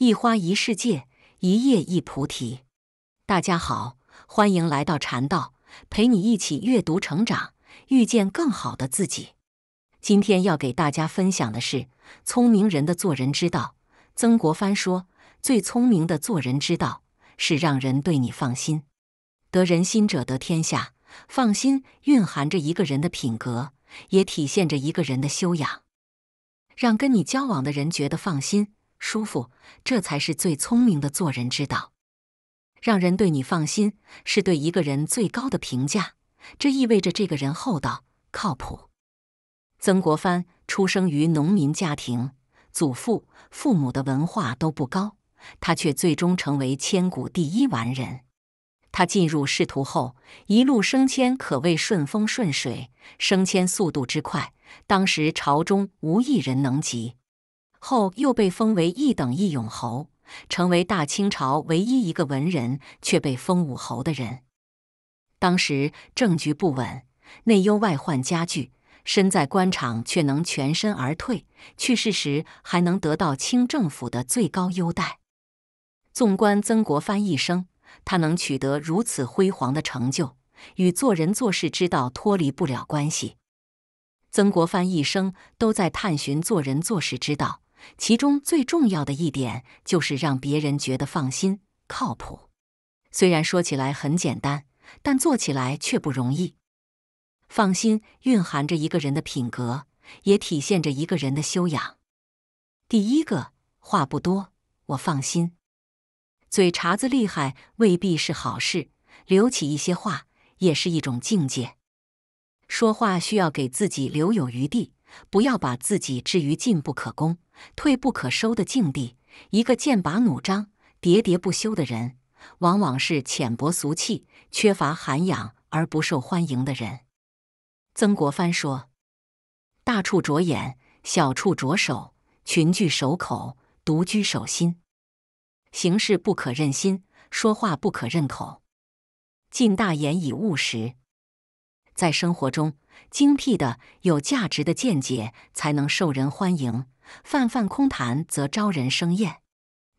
一花一世界，一叶一菩提。大家好，欢迎来到禅道，陪你一起阅读、成长，遇见更好的自己。今天要给大家分享的是聪明人的做人之道。曾国藩说：“最聪明的做人之道是让人对你放心。”得人心者得天下。放心蕴含着一个人的品格，也体现着一个人的修养。让跟你交往的人觉得放心。舒服，这才是最聪明的做人之道。让人对你放心，是对一个人最高的评价。这意味着这个人厚道、靠谱。曾国藩出生于农民家庭，祖父、父母的文化都不高，他却最终成为千古第一完人。他进入仕途后，一路升迁，可谓顺风顺水，升迁速度之快，当时朝中无一人能及。后又被封为一等一勇侯，成为大清朝唯一一个文人却被封武侯的人。当时政局不稳，内忧外患加剧，身在官场却能全身而退，去世时还能得到清政府的最高优待。纵观曾国藩一生，他能取得如此辉煌的成就，与做人做事之道脱离不了关系。曾国藩一生都在探寻做人做事之道。其中最重要的一点就是让别人觉得放心、靠谱。虽然说起来很简单，但做起来却不容易。放心蕴含着一个人的品格，也体现着一个人的修养。第一个话不多，我放心。嘴茬子厉害未必是好事，留起一些话也是一种境界。说话需要给自己留有余地，不要把自己置于进不可攻。退不可收的境地，一个剑拔弩张、喋喋不休的人，往往是浅薄俗气、缺乏涵养而不受欢迎的人。曾国藩说：“大处着眼，小处着手；群聚守口，独居守心。行事不可任心，说话不可任口。尽大言以务实。”在生活中，精辟的、有价值的见解才能受人欢迎。泛泛空谈则招人生厌。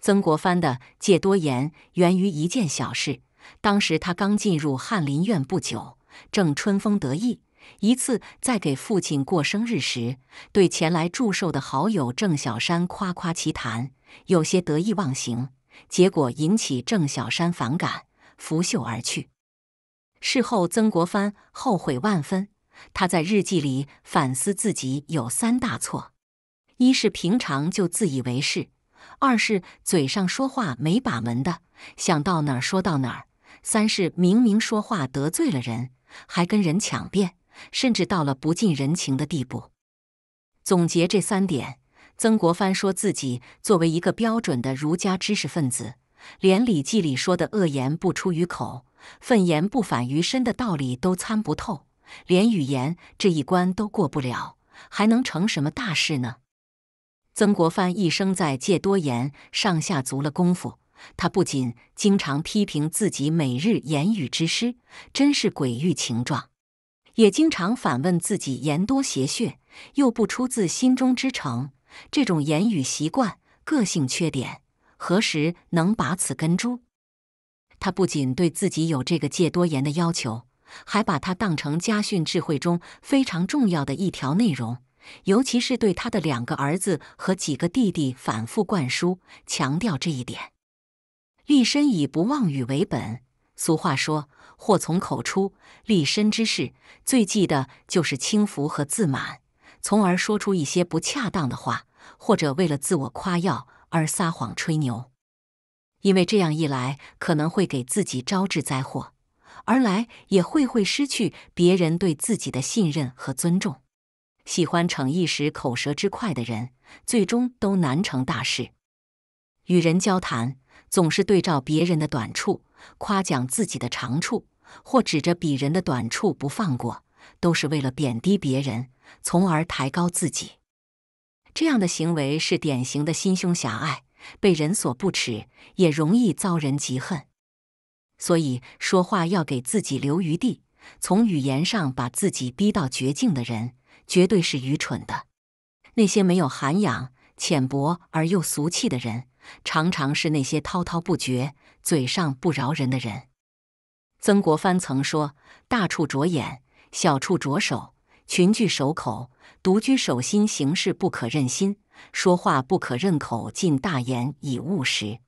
曾国藩的戒多言源于一件小事。当时他刚进入翰林院不久，正春风得意。一次在给父亲过生日时，对前来祝寿的好友郑小山夸夸其谈，有些得意忘形，结果引起郑小山反感，拂袖而去。事后，曾国藩后悔万分，他在日记里反思自己有三大错。一是平常就自以为是，二是嘴上说话没把门的，想到哪儿说到哪儿；三是明明说话得罪了人，还跟人抢辩，甚至到了不近人情的地步。总结这三点，曾国藩说自己作为一个标准的儒家知识分子，连《礼记》里说的“恶言不出于口，愤言不反于身”的道理都参不透，连语言这一关都过不了，还能成什么大事呢？曾国藩一生在戒多言上下足了功夫，他不仅经常批评自己每日言语之失，真是鬼蜮情状；也经常反问自己言多邪谑，又不出自心中之诚，这种言语习惯、个性缺点，何时能把此根住？他不仅对自己有这个戒多言的要求，还把它当成家训智慧中非常重要的一条内容。尤其是对他的两个儿子和几个弟弟反复灌输、强调这一点。立身以不妄语为本。俗话说：“祸从口出。”立身之事最忌的，就是轻浮和自满，从而说出一些不恰当的话，或者为了自我夸耀而撒谎、吹牛。因为这样一来，可能会给自己招致灾祸，而来也会会失去别人对自己的信任和尊重。喜欢逞一时口舌之快的人，最终都难成大事。与人交谈，总是对照别人的短处，夸奖自己的长处，或指着鄙人的短处不放过，都是为了贬低别人，从而抬高自己。这样的行为是典型的心胸狭隘，被人所不齿，也容易遭人嫉恨。所以说话要给自己留余地，从语言上把自己逼到绝境的人。绝对是愚蠢的。那些没有涵养、浅薄而又俗气的人，常常是那些滔滔不绝、嘴上不饶人的人。曾国藩曾说：“大处着眼，小处着手；群聚守口，独居守心。行事不可任心，说话不可任口。尽大言以务实。”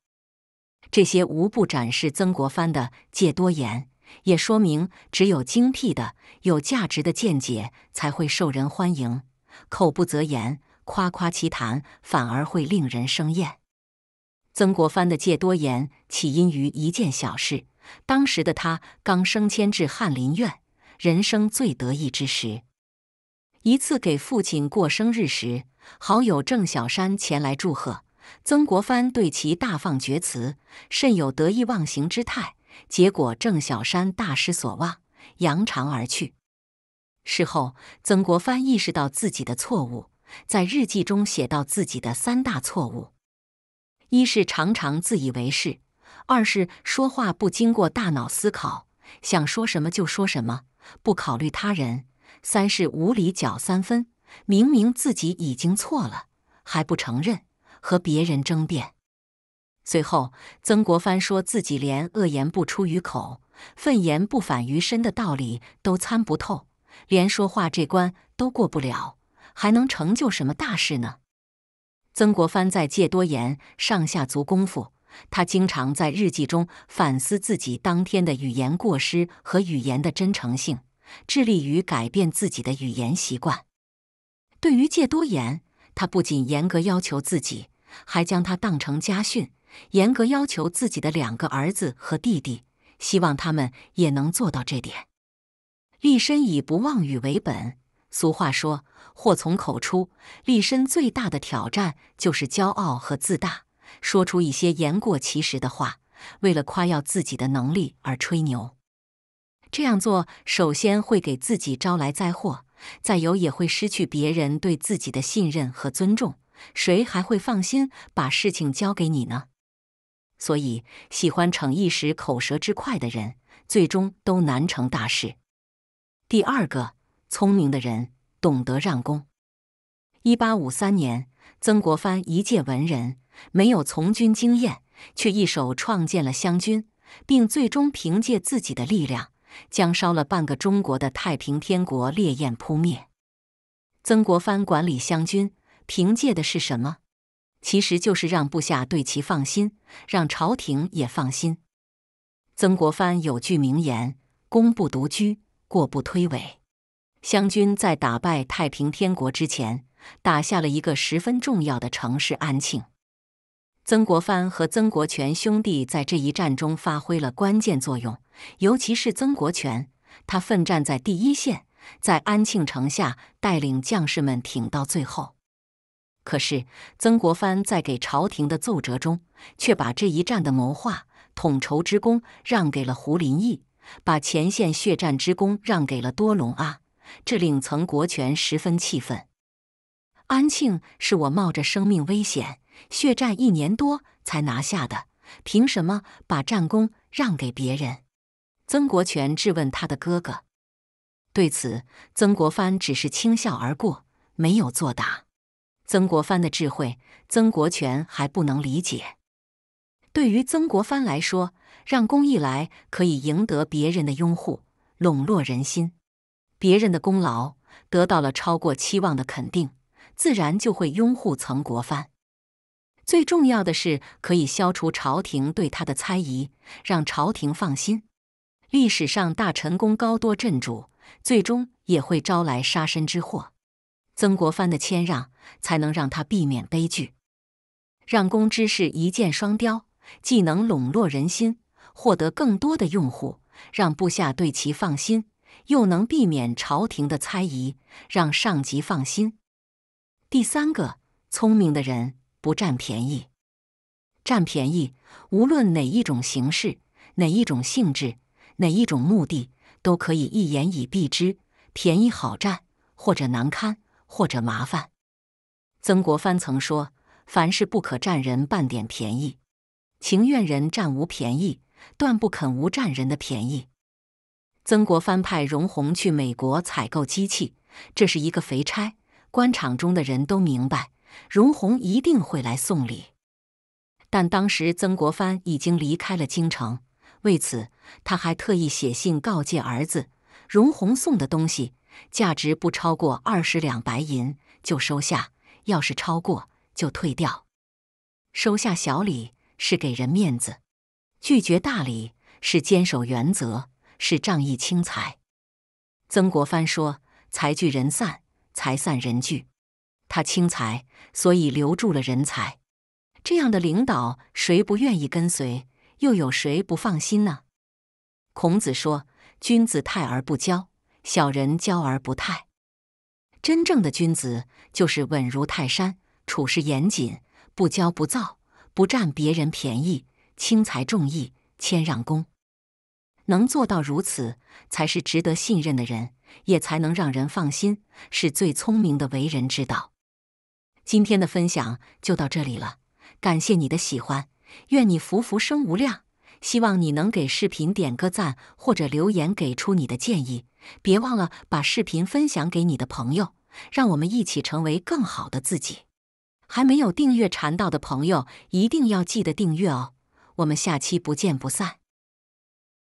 这些无不展示曾国藩的戒多言。也说明，只有精辟的、有价值的见解才会受人欢迎。口不择言、夸夸其谈，反而会令人生厌。曾国藩的戒多言，起因于一件小事。当时的他刚升迁至翰林院，人生最得意之时。一次给父亲过生日时，好友郑小山前来祝贺，曾国藩对其大放厥词，甚有得意忘形之态。结果，郑小山大失所望，扬长而去。事后，曾国藩意识到自己的错误，在日记中写到自己的三大错误：一是常常自以为是；二是说话不经过大脑思考，想说什么就说什么，不考虑他人；三是无理搅三分，明明自己已经错了，还不承认，和别人争辩。最后，曾国藩说自己连恶言不出于口、忿言不反于身的道理都参不透，连说话这关都过不了，还能成就什么大事呢？曾国藩在戒多言上下足功夫，他经常在日记中反思自己当天的语言过失和语言的真诚性，致力于改变自己的语言习惯。对于戒多言，他不仅严格要求自己，还将它当成家训。严格要求自己的两个儿子和弟弟，希望他们也能做到这点。立身以不妄语为本。俗话说：“祸从口出。”立身最大的挑战就是骄傲和自大，说出一些言过其实的话，为了夸耀自己的能力而吹牛。这样做首先会给自己招来灾祸，再有也会失去别人对自己的信任和尊重。谁还会放心把事情交给你呢？所以，喜欢逞一时口舌之快的人，最终都难成大事。第二个，聪明的人懂得让功。一八五三年，曾国藩一介文人，没有从军经验，却一手创建了湘军，并最终凭借自己的力量，将烧了半个中国的太平天国烈焰扑灭。曾国藩管理湘军，凭借的是什么？其实就是让部下对其放心，让朝廷也放心。曾国藩有句名言：“功不独居，过不推诿。”湘军在打败太平天国之前，打下了一个十分重要的城市安庆。曾国藩和曾国荃兄弟在这一战中发挥了关键作用，尤其是曾国荃，他奋战在第一线，在安庆城下带领将士们挺到最后。可是，曾国藩在给朝廷的奏折中，却把这一战的谋划统筹之功让给了胡林翼，把前线血战之功让给了多隆阿。这令曾国荃十分气愤。安庆是我冒着生命危险，血战一年多才拿下的，凭什么把战功让给别人？曾国荃质问他的哥哥。对此，曾国藩只是轻笑而过，没有作答。曾国藩的智慧，曾国荃还不能理解。对于曾国藩来说，让公益来可以赢得别人的拥护，笼络人心；别人的功劳得到了超过期望的肯定，自然就会拥护曾国藩。最重要的是，可以消除朝廷对他的猜疑，让朝廷放心。历史上，大臣功高多镇主，最终也会招来杀身之祸。曾国藩的谦让，才能让他避免悲剧，让公之是一箭双雕，既能笼络人心，获得更多的用户，让部下对其放心，又能避免朝廷的猜疑，让上级放心。第三个，聪明的人不占便宜，占便宜无论哪一种形式、哪一种性质、哪一种目的，都可以一言以蔽之：便宜好占或者难堪。或者麻烦。曾国藩曾说：“凡事不可占人半点便宜，情愿人占无便宜，断不肯无占人的便宜。”曾国藩派荣鸿去美国采购机器，这是一个肥差，官场中的人都明白，荣鸿一定会来送礼。但当时曾国藩已经离开了京城，为此他还特意写信告诫儿子：荣鸿送的东西。价值不超过二十两白银就收下，要是超过就退掉。收下小礼是给人面子，拒绝大礼是坚守原则，是仗义轻财。曾国藩说：“财聚人散，财散人聚。”他轻财，所以留住了人才。这样的领导，谁不愿意跟随？又有谁不放心呢？孔子说：“君子泰而不骄。”小人骄而不泰，真正的君子就是稳如泰山，处事严谨，不骄不躁，不占别人便宜，轻财重义，谦让恭。能做到如此，才是值得信任的人，也才能让人放心，是最聪明的为人之道。今天的分享就到这里了，感谢你的喜欢，愿你福福生无量。希望你能给视频点个赞，或者留言给出你的建议。别忘了把视频分享给你的朋友，让我们一起成为更好的自己。还没有订阅禅道的朋友，一定要记得订阅哦！我们下期不见不散。